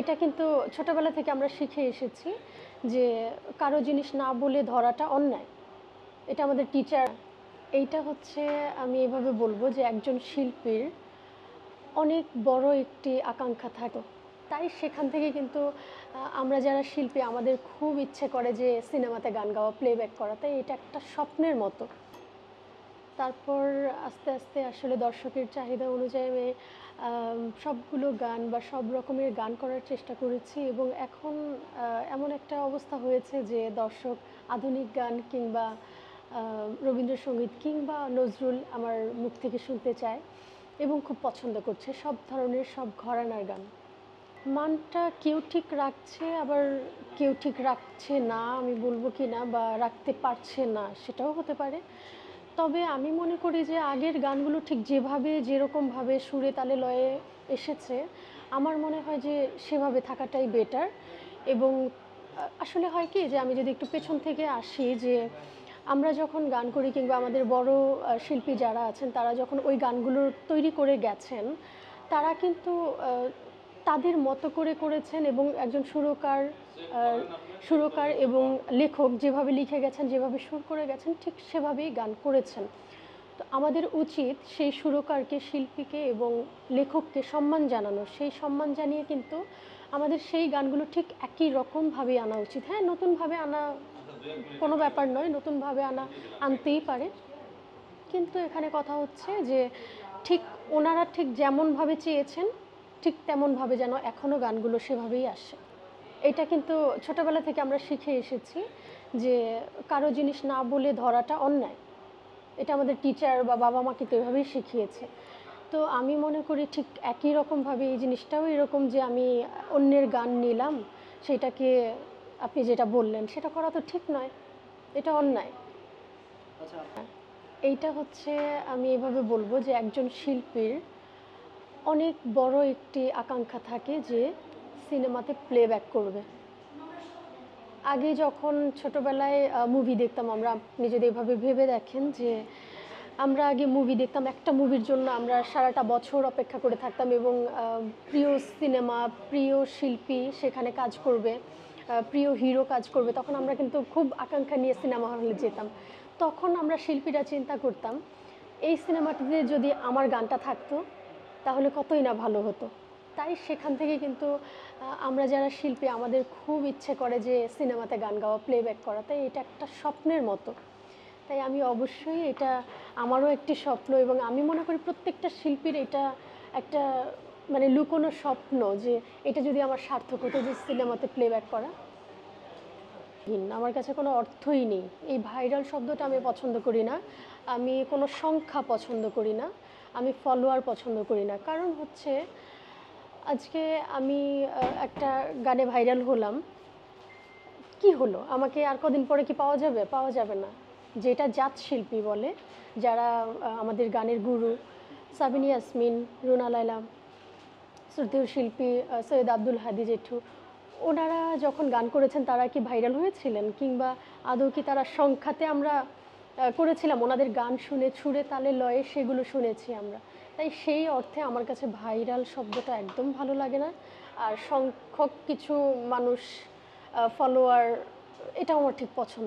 এটা কিন্তু ছোটবেলা থেকে আমরা শিখে এসেছি যে কারো জিনিস না বলে ধরাটা অন্যায় এটা আমাদের টিচার এইটা হচ্ছে আমি এভাবে বলবো যে একজন শিল্পীর অনেক বড় একটি আকাঙ্ক্ষা থাকে তাই সেখান থেকে কিন্তু আমরা যারা শিল্পী আমাদের খুব ইচ্ছে করে যে সিনেমাতে গান গাওয়া প্লেব্যাক করা তাই এটা একটা স্বপ্নের মতো তারপর আস্তে আস্তে আসলে দর্শকের চাহিদা অনুযায়ী আমি সবগুলো গান বা সব রকমের গান করার চেষ্টা করেছি এবং এখন এমন একটা অবস্থা হয়েছে যে দর্শক আধুনিক গান কিংবা রবীন্দ্রসঙ্গীত কিংবা নজরুল আমার মুখ থেকে শুনতে চায় এবং খুব পছন্দ করছে সব ধরনের সব ঘরানার গান মানটা কেউ ঠিক রাখছে আবার কেউ ঠিক রাখছে না আমি বলবো কি না বা রাখতে পারছে না সেটাও হতে পারে তবে আমি মনে করি যে আগের গানগুলো ঠিক যেভাবে যেরকমভাবে সুরে তালে লয়ে এসেছে আমার মনে হয় যে সেভাবে থাকাটাই বেটার এবং আসলে হয় কি যে আমি যদি একটু পেছন থেকে আসি যে আমরা যখন গান করি কিংবা আমাদের বড় শিল্পী যারা আছেন তারা যখন ওই গানগুলো তৈরি করে গেছেন তারা কিন্তু তাদের মতো করে করেছেন এবং একজন সুরকার সুরকার এবং লেখক যেভাবে লিখে গেছেন যেভাবে সুর করে গেছেন ঠিক সেভাবেই গান করেছেন তো আমাদের উচিত সেই সুরকারকে শিল্পীকে এবং লেখককে সম্মান জানানো সেই সম্মান জানিয়ে কিন্তু আমাদের সেই গানগুলো ঠিক একই রকমভাবেই আনা উচিত হ্যাঁ নতুনভাবে আনা কোনো ব্যাপার নয় নতুনভাবে আনা আনতেই পারে কিন্তু এখানে কথা হচ্ছে যে ঠিক ওনারা ঠিক যেমনভাবে চেয়েছেন ঠিক তেমনভাবে যেন এখনও গানগুলো সেভাবেই আসে এটা কিন্তু ছোটবেলা থেকে আমরা শিখে এসেছি যে কারো জিনিস না বলে ধরাটা অন্যায় এটা আমাদের টিচার বা বাবা মাকে তো এভাবেই শিখিয়েছে তো আমি মনে করি ঠিক একই রকমভাবে এই জিনিসটাও এরকম যে আমি অন্যের গান নিলাম সেটাকে আপনি যেটা বললেন সেটা করা তো ঠিক নয় এটা অন্যায় আচ্ছা। এইটা হচ্ছে আমি এভাবে বলবো যে একজন শিল্পীর অনেক বড় একটি আকাঙ্ক্ষা থাকে যে সিনেমাতে প্লেব্যাক করবে আগে যখন ছোটবেলায় মুভি দেখতাম আমরা নিজেদের এভাবে ভেবে দেখেন যে আমরা আগে মুভি দেখতাম একটা মুভির জন্য আমরা সারাটা বছর অপেক্ষা করে থাকতাম এবং প্রিয় সিনেমা প্রিয় শিল্পী সেখানে কাজ করবে প্রিয় হিরো কাজ করবে তখন আমরা কিন্তু খুব আকাঙ্ক্ষা নিয়ে সিনেমা হলে যেতাম তখন আমরা শিল্পীরা চিন্তা করতাম এই সিনেমাটিতে যদি আমার গানটা থাকতো তাহলে কতই না ভালো হতো তাই সেখান থেকে কিন্তু আমরা যারা শিল্পী আমাদের খুব ইচ্ছে করে যে সিনেমাতে গান গাওয়া প্লেব্যাক করা তাই এটা একটা স্বপ্নের মতো তাই আমি অবশ্যই এটা আমারও একটি স্বপ্ন এবং আমি মনে করি প্রত্যেকটা শিল্পীর এটা একটা মানে লুকোনো স্বপ্ন যে এটা যদি আমার সার্থক হতো যে সিনেমাতে প্লেব্যাক করা ভিন্ন আমার কাছে কোনো অর্থই নেই এই ভাইরাল শব্দটা আমি পছন্দ করি না আমি কোনো সংখ্যা পছন্দ করি না আমি ফলোয়ার পছন্দ করি না কারণ হচ্ছে আজকে আমি একটা গানে ভাইরাল হলাম কি হলো আমাকে আর কদিন পরে কি পাওয়া যাবে পাওয়া যাবে না যেটা জাত শিল্পী বলে যারা আমাদের গানের গুরু সাবিনী ইয়াসমিন রুনা লাইলা শ্রুতীয় শিল্পী সৈয়দ আব্দুল হাদি জেঠু ওনারা যখন গান করেছেন তারা কি ভাইরাল হয়েছিলেন কিংবা আদৌ কি তারা সংখ্যাতে আমরা করেছিলাম ওনাদের গান শুনে ছুঁড়ে তালে লয়ে সেগুলো শুনেছি আমরা তাই সেই অর্থে আমার কাছে ভাইরাল শব্দটা একদম ভালো লাগে না আর সংখ্যক কিছু মানুষ ফলোয়ার এটাও আমার ঠিক পছন্দ